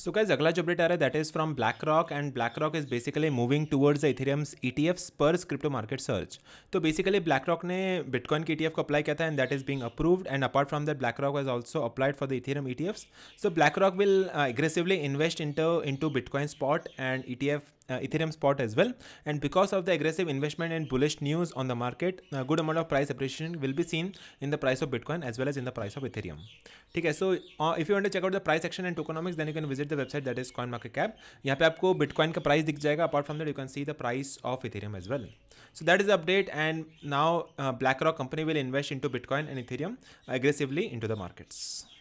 So guys, agla jo update aa that is from BlackRock and BlackRock is basically moving towards the Ethereum's ETFs per crypto market Search. तो basically BlackRock ने Bitcoin के ETF को apply किया था and that is being approved and apart from that BlackRock has also applied for the Ethereum ETFs. So BlackRock will uh, aggressively invest into into Bitcoin spot and ETF uh, Ethereum spot as well. And because of the aggressive investment and bullish news on the market, a good amount of price appreciation will be seen in the price of Bitcoin as well as in the price of Ethereum. Okay, so uh, if you want to check out the price action and tokenomics, then you can visit visit the website that is CoinMarketCap यहाँ पे आपको bitcoin का price दिख जाएगा apart from that you can see the price of ethereum as well so that is update and now BlackRock company will invest into bitcoin and ethereum aggressively into the markets